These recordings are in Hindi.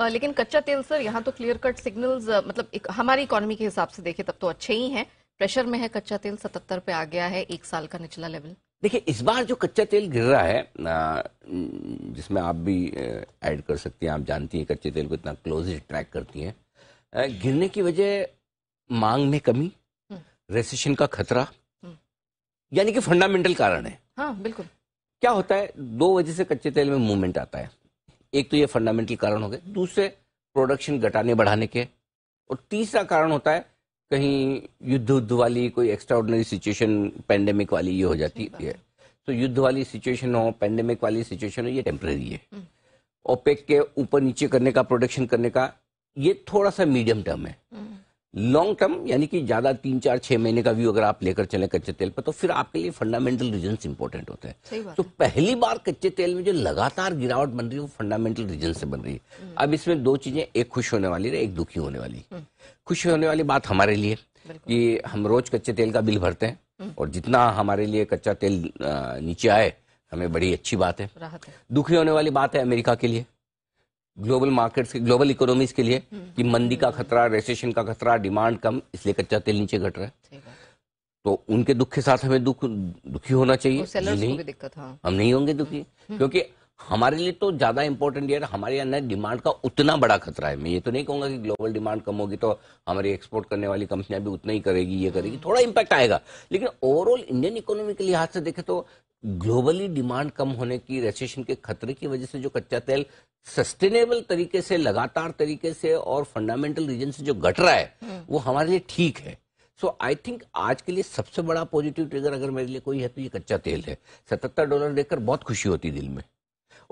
लेकिन कच्चा तेल सर यहाँ तो क्लियर कट सिग्नल्स मतलब एक, हमारी इकोनॉमी के हिसाब से देखें तब तो अच्छे ही हैं प्रेशर में है कच्चा तेल सतहत्तर पे आ गया है एक साल का निचला लेवल देखिए इस बार जो कच्चा तेल गिर रहा है जिसमें आप भी ऐड कर सकती हैं आप जानती हैं कच्चे तेल को इतना क्लोजली ट्रैक करती हैं गिरने की वजह मांग में कमी रेसेशन हम्म। का खतरा हम्म। यानी कि फंडामेंटल कारण है हाँ बिल्कुल क्या होता है दो वजह से कच्चे तेल में मूवमेंट आता है एक तो ये फंडामेंटल कारण हो गए दूसरे प्रोडक्शन घटाने बढ़ाने के और तीसरा कारण होता है कहीं युद्ध युद्ध वाली कोई एक्स्ट्राऑर्डनरी सिचुएशन पैंडेमिक वाली ये हो जाती है तो युद्ध वाली सिचुएशन हो पैंडेमिक वाली सिचुएशन हो ये टेम्प्रेरी है ओपेक हम्म। के ऊपर नीचे करने का प्रोडक्शन करने का ये थोड़ा सा मीडियम टर्म है हम्म। लॉन्ग टर्म यानी कि ज्यादा तीन चार छह महीने का व्यू अगर आप लेकर चले कच्चे तेल पर तो फिर आपके लिए फंडामेंटल रीजन इंपॉर्टेंट होते हैं तो पहली बार कच्चे तेल में जो लगातार गिरावट बन रही है वो फंडामेंटल रीजन से बन रही है हम्म। अब इसमें दो चीजें एक खुश होने वाली है एक दुखी होने वाली हम्म। खुश होने वाली बात हमारे लिए कि हम रोज कच्चे तेल का बिल भरते हैं हम्म। और जितना हमारे लिए कच्चा तेल नीचे आए हमें बड़ी अच्छी बात है दुखी होने वाली बात है अमेरिका के लिए ग्लोबल मार्केट्स ग्लोबल इकोनॉमीज के लिए कि मंदी का खतरा रेसेशन का खतरा डिमांड कम इसलिए कच्चा तेल नीचे घट रहा है तो उनके दुख के साथ हमें दुख दुखी होना चाहिए नहीं हाँ। हम नहीं होंगे दुखी हम्म, हम्म। क्योंकि हमारे लिए तो ज्यादा इंपॉर्टेंट ये हमारे अंदर डिमांड का उतना बड़ा खतरा है मैं ये तो नहीं कहूंगा कि ग्लोबल डिमांड कम होगी तो हमारी एक्सपोर्ट करने वाली कंपनियां भी उतना ही करेगी ये करेगी थोड़ा इम्पैक्ट आएगा लेकिन ओवरऑल इंडियन इकोनॉमी के लिहाज से देखे तो ग्लोबली डिमांड कम होने की रेसेशन के खतरे की वजह से जो कच्चा तेल सस्टेनेबल तरीके से लगातार तरीके से और फंडामेंटल रीजन से जो घट रहा है हम्म। वो हमारे लिए ठीक है सो आई थिंक आज के लिए सबसे बड़ा पॉजिटिव ट्रिगर अगर मेरे लिए कोई है तो ये कच्चा तेल है सतहत्तर डॉलर देखकर बहुत खुशी होती दिल में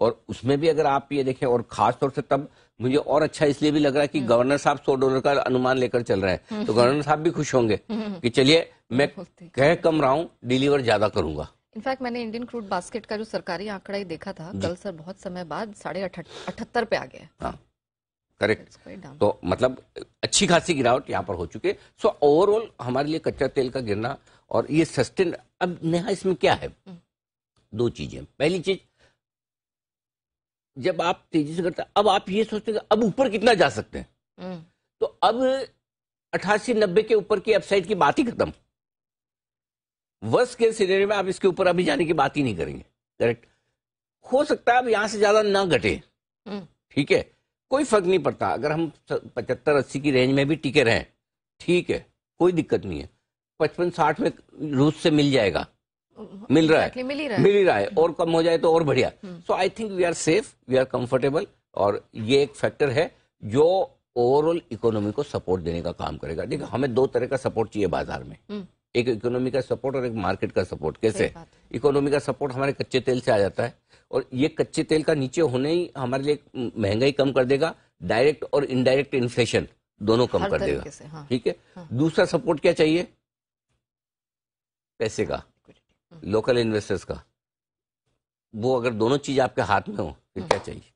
और उसमें भी अगर आप ये देखें और खास तौर से तब मुझे और अच्छा इसलिए भी लग रहा है कि हम्म। गवर्नर साहब सौ डॉलर का अनुमान लेकर चल रहे हैं तो हम्म। गवर्नर साहब भी खुश होंगे कि चलिए मैं कह कम रहा हूं डिलीवर ज्यादा करूंगा इनफैक्ट मैंने इंडियन क्रूड बास्केट का जो सरकारी आंकड़ा ही देखा था कल सर बहुत समय बाद साढ़े अठहत्तर पे आ गया करेक्ट हाँ, तो मतलब अच्छी खासी गिरावट यहाँ पर हो चुकी है सो ओवरऑल हमारे लिए कच्चा तेल का गिरना और ये सस्टेन अब नेहा इसमें क्या है हम्म। दो चीजें पहली चीज जब आप तेजी से करते अब आप ये सोचते हैं अब ऊपर कितना जा सकते हैं हम्म। तो अब अठासी नब्बे के ऊपर की अपसाइड की बात ही खत्म वर्ष के सिनेरियो में आप इसके ऊपर अभी जाने की बात ही नहीं करेंगे करेक्ट हो सकता है अब यहां से ज्यादा ना घटे हम्म। ठीक है कोई फर्क नहीं पड़ता अगर हम पचहत्तर अस्सी की रेंज में भी टिके रहे ठीक है कोई दिक्कत नहीं है पचपन साठ में रूस से मिल जाएगा मिल रहा है मिल ही रहा है मिल ही रहा है और कम हो जाए तो और बढ़िया so I think we are safe we are comfortable और ये एक फैक्टर है जो ओवरऑल इकोनॉमी को सपोर्ट देने का काम करेगा देखिए हमें दो तरह का सपोर्ट चाहिए बाजार में हम्म। एक इकोनॉमी का सपोर्ट और एक मार्केट का सपोर्ट कैसे इकोनॉमी का सपोर्ट हमारे कच्चे तेल से आ जाता है और ये कच्चे तेल का नीचे होने ही हमारे लिए महंगाई कम कर देगा डायरेक्ट और इनडायरेक्ट इन्फ्लेशन दोनों कम कर देगा हाँ। ठीक है हाँ। दूसरा सपोर्ट क्या चाहिए पैसे का लोकल इन्वेस्टर्स का वो अगर दोनों चीज आपके हाथ में हो फिर तो हाँ। क्या चाहिए